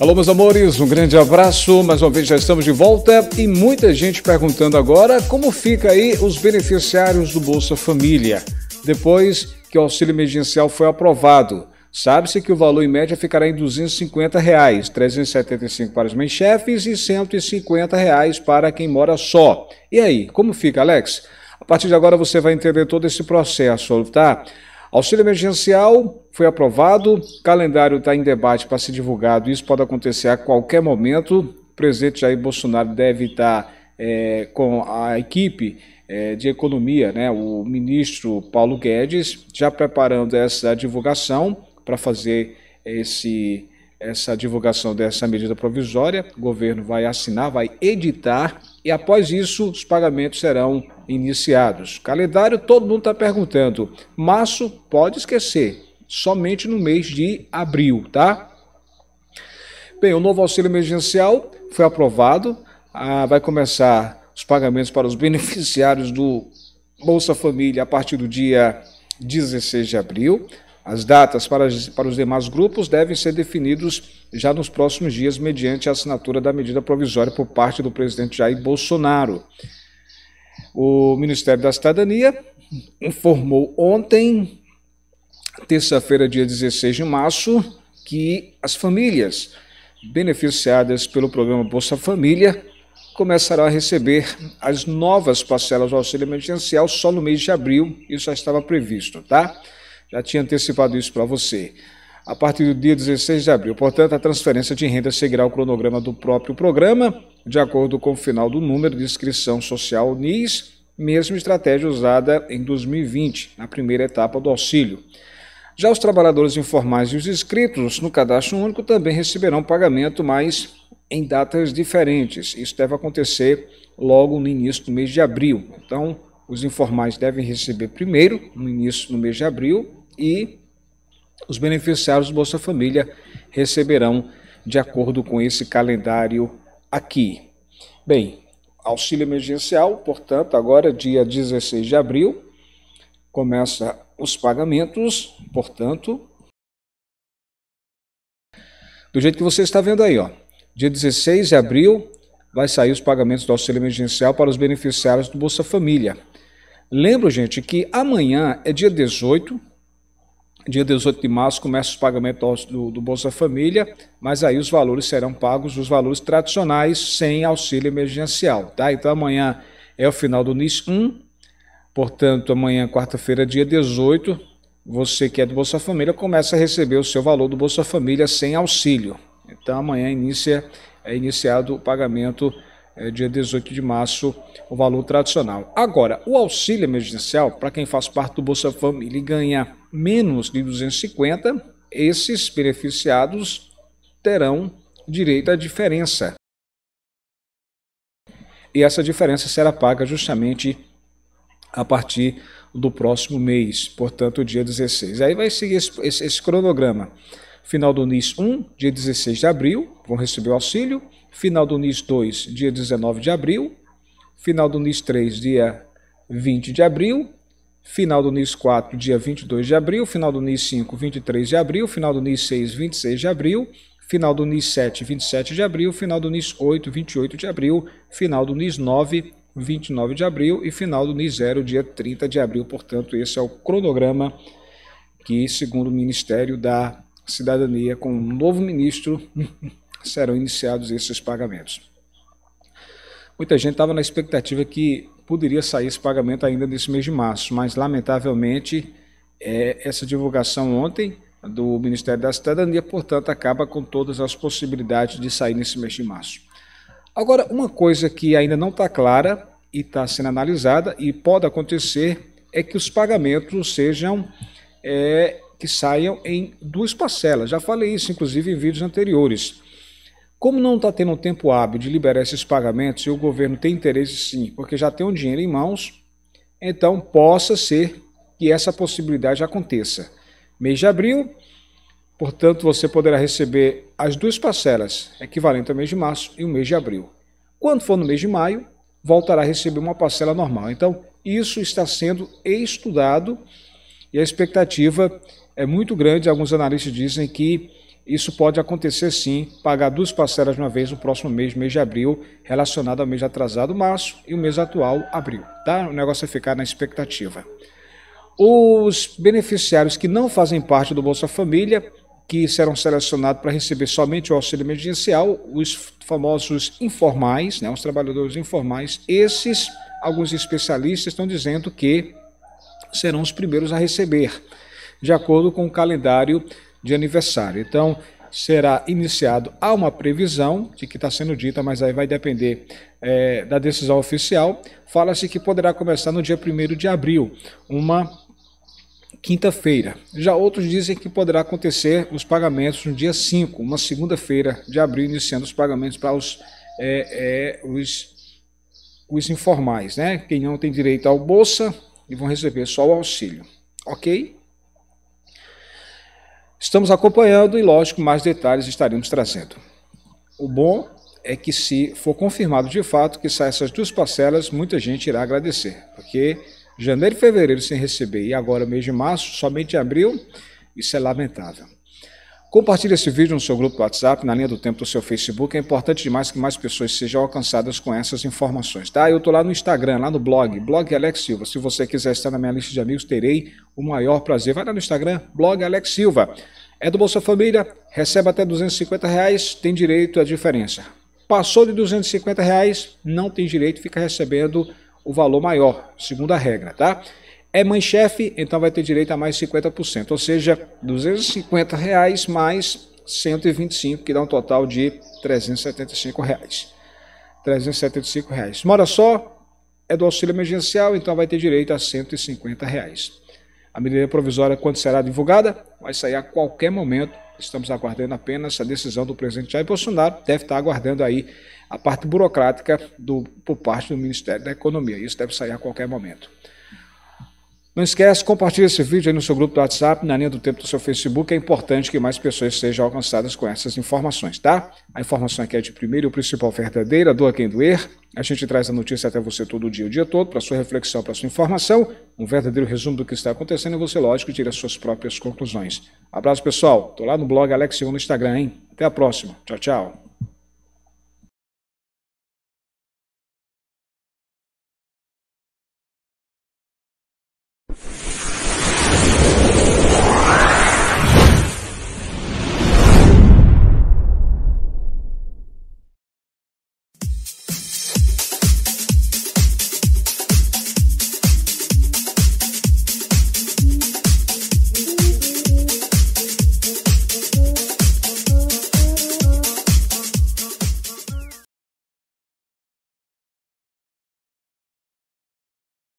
Alô, meus amores, um grande abraço. Mais uma vez já estamos de volta e muita gente perguntando agora como fica aí os beneficiários do Bolsa Família depois que o auxílio emergencial foi aprovado. Sabe-se que o valor em média ficará em R$ 250, reais, 375 para os mães-chefes e R$ 150 reais para quem mora só. E aí, como fica, Alex? A partir de agora você vai entender todo esse processo, tá? Auxílio emergencial foi aprovado, calendário está em debate para ser divulgado, isso pode acontecer a qualquer momento. O presidente Jair Bolsonaro deve estar tá, é, com a equipe é, de economia, né, o ministro Paulo Guedes, já preparando essa divulgação para fazer esse, essa divulgação dessa medida provisória. O governo vai assinar, vai editar e após isso os pagamentos serão iniciados. Calendário, todo mundo está perguntando. Março, pode esquecer, somente no mês de abril, tá? Bem, o novo auxílio emergencial foi aprovado, ah, vai começar os pagamentos para os beneficiários do Bolsa Família a partir do dia 16 de abril. As datas para, para os demais grupos devem ser definidos já nos próximos dias, mediante a assinatura da medida provisória por parte do presidente Jair Bolsonaro. O Ministério da Cidadania informou ontem, terça-feira, dia 16 de março, que as famílias beneficiadas pelo programa Bolsa Família começarão a receber as novas parcelas do auxílio emergencial só no mês de abril, isso já estava previsto, tá? Já tinha antecipado isso para você a partir do dia 16 de abril. Portanto, a transferência de renda seguirá o cronograma do próprio programa, de acordo com o final do número de inscrição social NIS, mesma estratégia usada em 2020, na primeira etapa do auxílio. Já os trabalhadores informais e os inscritos no cadastro único também receberão pagamento, mas em datas diferentes. Isso deve acontecer logo no início do mês de abril. Então, os informais devem receber primeiro, no início do mês de abril, e os beneficiários do Bolsa Família receberão de acordo com esse calendário aqui. Bem, auxílio emergencial, portanto, agora dia 16 de abril, começa os pagamentos, portanto, do jeito que você está vendo aí, ó. Dia 16 de abril vai sair os pagamentos do auxílio emergencial para os beneficiários do Bolsa Família. Lembro, gente, que amanhã é dia 18, dia 18 de março começa os pagamentos do, do, Bolsa Família, mas aí os valores serão pagos, os valores tradicionais, sem auxílio emergencial. Tá? Então amanhã é o final do NIS 1, portanto amanhã, quarta-feira, dia 18, você que é do Bolsa Família começa a receber o seu valor do Bolsa Família sem auxílio. Então amanhã inicia, é iniciado o pagamento é, dia 18 de março, o valor tradicional. Agora, o auxílio emergencial, para quem faz parte do Bolsa Família e ganha menos de 250, esses beneficiados terão direito à diferença. E essa diferença será paga justamente a partir do próximo mês, portanto, dia 16. Aí vai seguir esse, esse, esse cronograma. Final do NIS 1, dia 16 de abril, vão receber o auxílio. Final do NIS 2, dia 19 de abril. Final do NIS 3, dia 20 de abril final do NIS 4, dia 22 de abril, final do NIS 5, 23 de abril, final do NIS 6, 26 de abril, final do NIS 7, 27 de abril, final do NIS 8, 28 de abril, final do NIS 9, 29 de abril e final do NIS 0, dia 30 de abril. Portanto, esse é o cronograma que, segundo o Ministério da Cidadania, com o um novo ministro, serão iniciados esses pagamentos. Muita gente estava na expectativa que poderia sair esse pagamento ainda nesse mês de março, mas lamentavelmente é, essa divulgação ontem do Ministério da Cidadania, portanto, acaba com todas as possibilidades de sair nesse mês de março. Agora, uma coisa que ainda não está clara e está sendo analisada e pode acontecer é que os pagamentos sejam é, que saiam em duas parcelas. Já falei isso, inclusive, em vídeos anteriores. Como não está tendo tempo hábil de liberar esses pagamentos e o governo tem interesse sim, porque já tem o um dinheiro em mãos, então possa ser que essa possibilidade aconteça. Mês de abril, portanto, você poderá receber as duas parcelas, equivalente ao mês de março e o mês de abril. Quando for no mês de maio, voltará a receber uma parcela normal. Então, isso está sendo estudado e a expectativa é muito grande. Alguns analistas dizem que isso pode acontecer sim, pagar duas parcelas de uma vez no próximo mês, mês de abril, relacionado ao mês atrasado, março, e o mês atual, abril. Tá? O negócio é ficar na expectativa. Os beneficiários que não fazem parte do Bolsa Família, que serão selecionados para receber somente o auxílio emergencial, os famosos informais, né, os trabalhadores informais, esses, alguns especialistas estão dizendo que serão os primeiros a receber, de acordo com o calendário de aniversário. Então, será iniciado. Há uma previsão de que está sendo dita, mas aí vai depender é, da decisão oficial. Fala-se que poderá começar no dia 1 de abril, uma quinta-feira. Já outros dizem que poderá acontecer os pagamentos no dia 5, uma segunda-feira de abril, iniciando os pagamentos para os, é, é, os, os informais, né? Quem não tem direito ao Bolsa e vão receber só o auxílio. Ok? Estamos acompanhando e, lógico, mais detalhes estaremos trazendo. O bom é que, se for confirmado de fato que saem essas duas parcelas, muita gente irá agradecer, porque janeiro e fevereiro sem receber e agora mês de março, somente abril, isso é lamentável. Compartilhe esse vídeo no seu grupo do WhatsApp, na linha do tempo do seu Facebook. É importante demais que mais pessoas sejam alcançadas com essas informações, tá? Eu tô lá no Instagram, lá no blog, blog Alex Silva. Se você quiser estar na minha lista de amigos, terei o maior prazer. Vai lá no Instagram, blog Alex Silva. É do Bolsa Família, recebe até 250 reais, tem direito à diferença. Passou de 250 reais, não tem direito, fica recebendo o valor maior, segundo a regra, tá? É mãe-chefe, então vai ter direito a mais 50%, ou seja, 250 reais mais 125, que dá um total de 375 reais. 375 reais. Mora só, é do auxílio emergencial, então vai ter direito a 150 reais. A medida provisória, quando será divulgada, vai sair a qualquer momento. Estamos aguardando apenas a decisão do presidente Jair Bolsonaro. Deve estar aguardando aí a parte burocrática do, por parte do Ministério da Economia. Isso deve sair a qualquer momento. Não esquece, compartilhe esse vídeo aí no seu grupo do WhatsApp, na linha do tempo do seu Facebook. É importante que mais pessoas sejam alcançadas com essas informações, tá? A informação aqui é de primeiro e principal verdadeira, doa é quem doer. A gente traz a notícia até você todo dia, o dia todo, para sua reflexão, para sua informação. Um verdadeiro resumo do que está acontecendo e você, lógico, tira as suas próprias conclusões. Abraço, pessoal. Tô lá no blog Alex Silva no Instagram, hein? Até a próxima. Tchau, tchau.